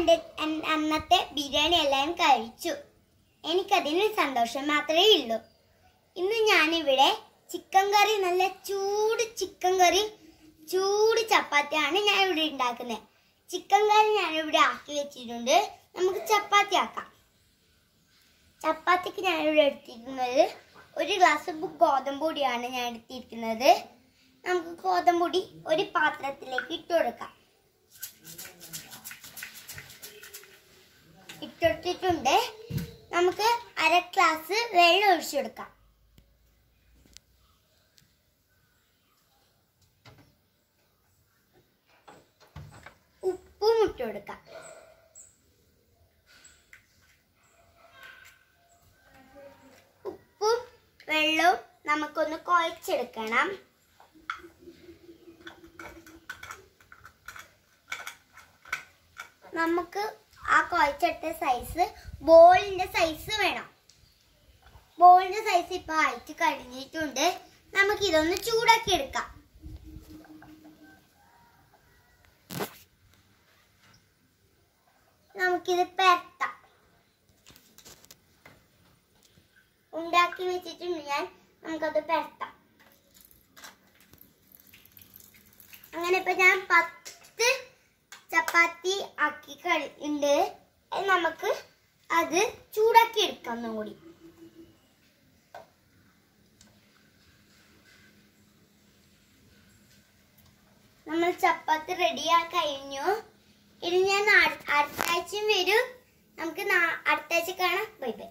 എൻ്റെ അന്നത്തെ ബിരിയാണി എല്ലാം കഴിച്ചു എനിക്കതിന് സന്തോഷം മാത്രമേ ഉള്ളൂ ഇന്ന് ഞാനിവിടെ ചിക്കൻ കറി നല്ല ചൂട് ചിക്കൻ കറി ചൂട് ചപ്പാത്തിയാണ് ഞാൻ ഇവിടെ ഉണ്ടാക്കുന്നത് ചിക്കൻ കറി ഞാനിവിടെ ആക്കി വെച്ചിട്ടുണ്ട് നമുക്ക് ചപ്പാത്തി ആക്കാം ചപ്പാത്തിക്ക് ഞാനിവിടെ എടുത്തിരിക്കുന്നത് ഒരു ഗ്ലാസ് ഗോതമ്പൊടിയാണ് ഞാൻ എടുത്തിരിക്കുന്നത് നമുക്ക് ഗോതമ്പൊടി ഒരു പാത്രത്തിലേക്ക് ഇട്ട് കൊടുക്കാം തൊട്ടിട്ടുണ്ട് നമുക്ക് അര ഗ്ലാസ് വെള്ളം ഒഴിച്ചു കൊടുക്കാം ഉപ്പും ഇട്ട് കൊടുക്കാം ഉപ്പും വെള്ളവും നമുക്കൊന്ന് കുഴച്ചെടുക്കണം നമുക്ക് ആ കുഴച്ചെടുത്ത സൈസ് ബോളിൻ്റെ സൈസ് വേണം ബോളിൻ്റെ സൈസ് ഇപ്പൊ അയച്ച് കഴിഞ്ഞിട്ടുണ്ട് നമുക്ക് ഇതൊന്ന് ചൂടാക്കി എടുക്കാം നമുക്കിത് പരത്താം ഉണ്ടാക്കി വെച്ചിട്ടുണ്ട് ഞാൻ നമുക്കത് പരത്താം അങ്ങനെ ഇപ്പൊ ഞാൻ പത്ത് ചപ്പാത്തി ആക്കി ഉണ്ട് നമുക്ക് അത് ചൂടാക്കി എടുക്കാം ഒന്നുകൂടി കൂടി നമ്മൾ ചപ്പാത്തി റെഡിയാക്കി കഴിഞ്ഞു ഇനി ഞാൻ അടുത്താഴ്ചയും വരും നമുക്ക് അടുത്താഴ്ച കാണാം ബൈ ബൈ